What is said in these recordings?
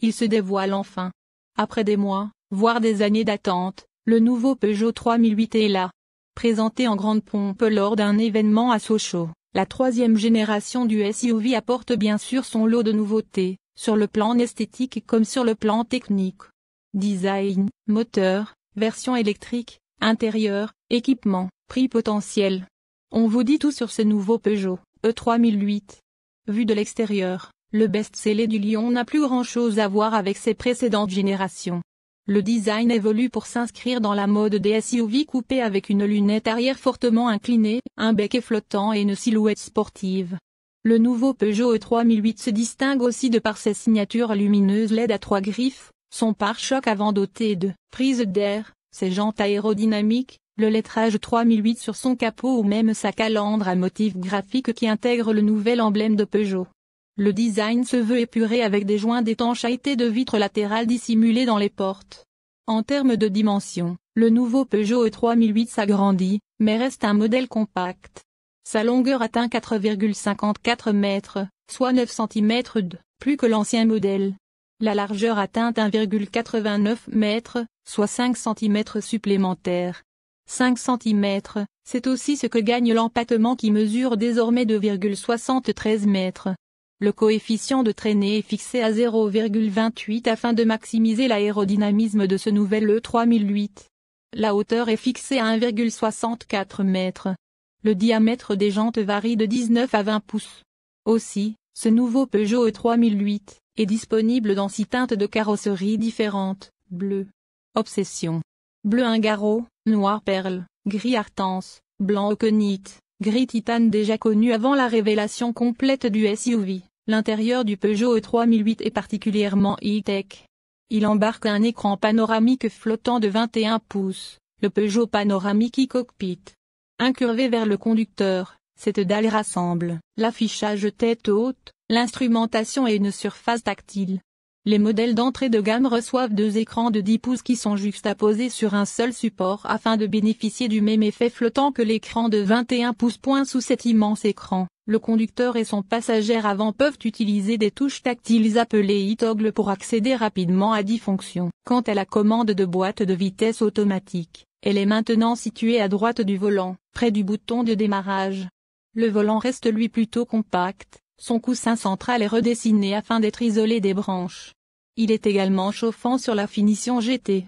Il se dévoile enfin. Après des mois, voire des années d'attente, le nouveau Peugeot 3008 est là. Présenté en grande pompe lors d'un événement à Sochaux, la troisième génération du SUV apporte bien sûr son lot de nouveautés, sur le plan esthétique comme sur le plan technique. Design, moteur, version électrique, intérieur, équipement, prix potentiel. On vous dit tout sur ce nouveau Peugeot E3008. Vu de l'extérieur, le best-seller du lion n'a plus grand-chose à voir avec ses précédentes générations. Le design évolue pour s'inscrire dans la mode des SUV coupés avec une lunette arrière fortement inclinée, un bec flottant et une silhouette sportive. Le nouveau Peugeot E3008 se distingue aussi de par ses signatures lumineuses LED à trois griffes, son pare-choc avant doté de prise d'air, ses jantes aérodynamiques, le lettrage 3008 sur son capot ou même sa calandre à motif graphique qui intègre le nouvel emblème de Peugeot. Le design se veut épuré avec des joints d'étanchéité de vitres latérales dissimulés dans les portes. En termes de dimensions, le nouveau Peugeot E3008 s'agrandit, mais reste un modèle compact. Sa longueur atteint 4,54 mètres, soit 9 cm de plus que l'ancien modèle. La largeur atteint 1,89 mètres, soit 5 cm supplémentaires. 5 cm, c'est aussi ce que gagne l'empattement qui mesure désormais 2,73 mètres. Le coefficient de traînée est fixé à 0,28 afin de maximiser l'aérodynamisme de ce nouvel E3008. La hauteur est fixée à 1,64 m. Le diamètre des jantes varie de 19 à 20 pouces. Aussi, ce nouveau Peugeot E3008 est disponible dans six teintes de carrosserie différentes, bleu, obsession, bleu ingaro, noir perle, gris artense, blanc oconite, Gris Titan déjà connu avant la révélation complète du SUV, l'intérieur du Peugeot e 3008 est particulièrement e-tech. Il embarque un écran panoramique flottant de 21 pouces, le Peugeot panoramique e-cockpit. Incurvé vers le conducteur, cette dalle rassemble l'affichage tête haute, l'instrumentation et une surface tactile. Les modèles d'entrée de gamme reçoivent deux écrans de 10 pouces qui sont juxtaposés sur un seul support afin de bénéficier du même effet flottant que l'écran de 21 pouces. Point sous cet immense écran, le conducteur et son passager avant peuvent utiliser des touches tactiles appelées e pour accéder rapidement à 10 fonctions. Quant à la commande de boîte de vitesse automatique, elle est maintenant située à droite du volant, près du bouton de démarrage. Le volant reste lui plutôt compact, son coussin central est redessiné afin d'être isolé des branches. Il est également chauffant sur la finition GT.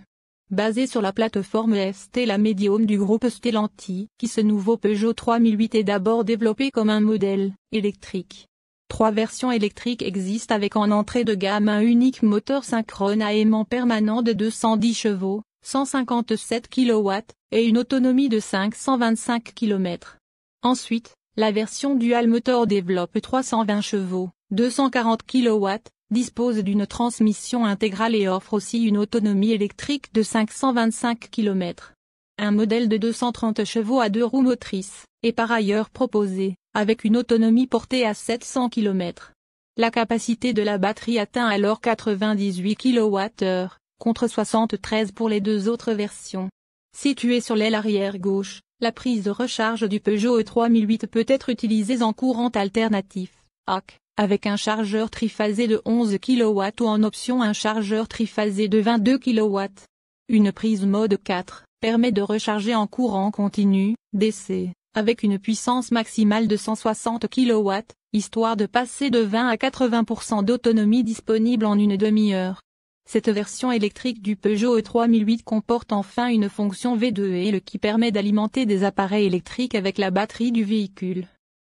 Basé sur la plateforme ST, la Medium du groupe Stellanti, qui ce nouveau Peugeot 3008 est d'abord développé comme un modèle électrique. Trois versions électriques existent avec en entrée de gamme un unique moteur synchrone à aimant permanent de 210 chevaux, 157 kW, et une autonomie de 525 km. Ensuite, la version dual moteur développe 320 chevaux, 240 kW, dispose d'une transmission intégrale et offre aussi une autonomie électrique de 525 km. Un modèle de 230 chevaux à deux roues motrices est par ailleurs proposé, avec une autonomie portée à 700 km. La capacité de la batterie atteint alors 98 kWh, contre 73 pour les deux autres versions. Située sur l'aile arrière gauche, la prise de recharge du Peugeot E3008 peut être utilisée en courant alternatif, avec un chargeur triphasé de 11 kW ou en option un chargeur triphasé de 22 kW. Une prise mode 4 permet de recharger en courant continu, DC, avec une puissance maximale de 160 kW, histoire de passer de 20 à 80% d'autonomie disponible en une demi-heure. Cette version électrique du Peugeot e 3008 comporte enfin une fonction V2 l qui permet d'alimenter des appareils électriques avec la batterie du véhicule.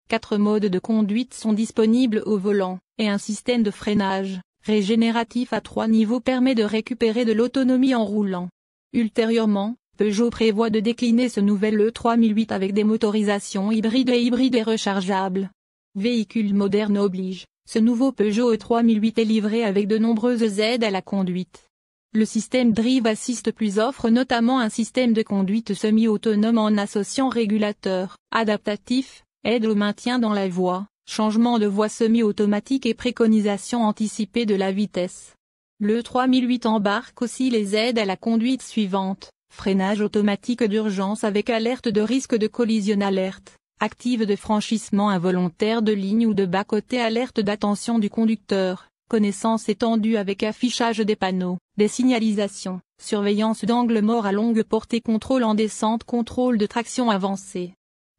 Quatre modes de conduite sont disponibles au volant, et un système de freinage régénératif à trois niveaux permet de récupérer de l'autonomie en roulant. Ultérieurement, Peugeot prévoit de décliner ce nouvel E3008 avec des motorisations hybrides et hybrides et rechargeables. Véhicule moderne oblige, ce nouveau Peugeot E3008 est livré avec de nombreuses aides à la conduite. Le système Drive Assist Plus offre notamment un système de conduite semi-autonome en associant régulateur, adaptatif, aide au maintien dans la voie, changement de voie semi-automatique et préconisation anticipée de la vitesse. Le 3008 embarque aussi les aides à la conduite suivante, freinage automatique d'urgence avec alerte de risque de collision alerte, active de franchissement involontaire de ligne ou de bas-côté alerte d'attention du conducteur, connaissance étendue avec affichage des panneaux, des signalisations, surveillance d'angle mort à longue portée contrôle en descente contrôle de traction avancée.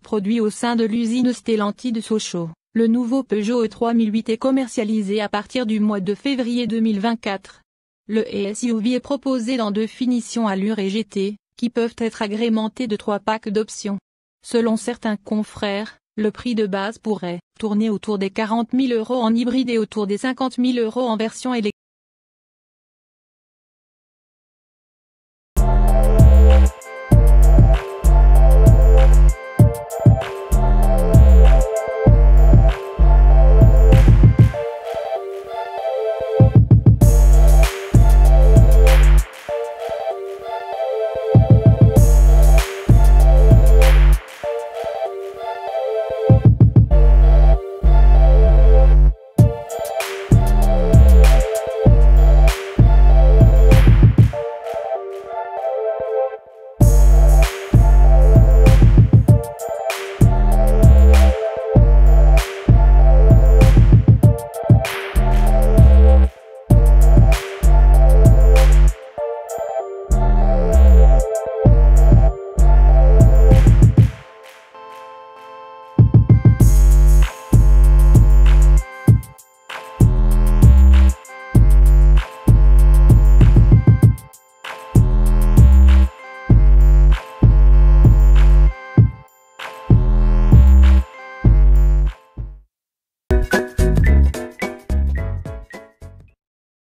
Produit au sein de l'usine Stellantis de Sochaux, le nouveau Peugeot E3008 est commercialisé à partir du mois de février 2024. Le SUV est proposé dans deux finitions Allure et GT, qui peuvent être agrémentées de trois packs d'options. Selon certains confrères, le prix de base pourrait tourner autour des 40 000 euros en hybride et autour des 50 000 euros en version électrique.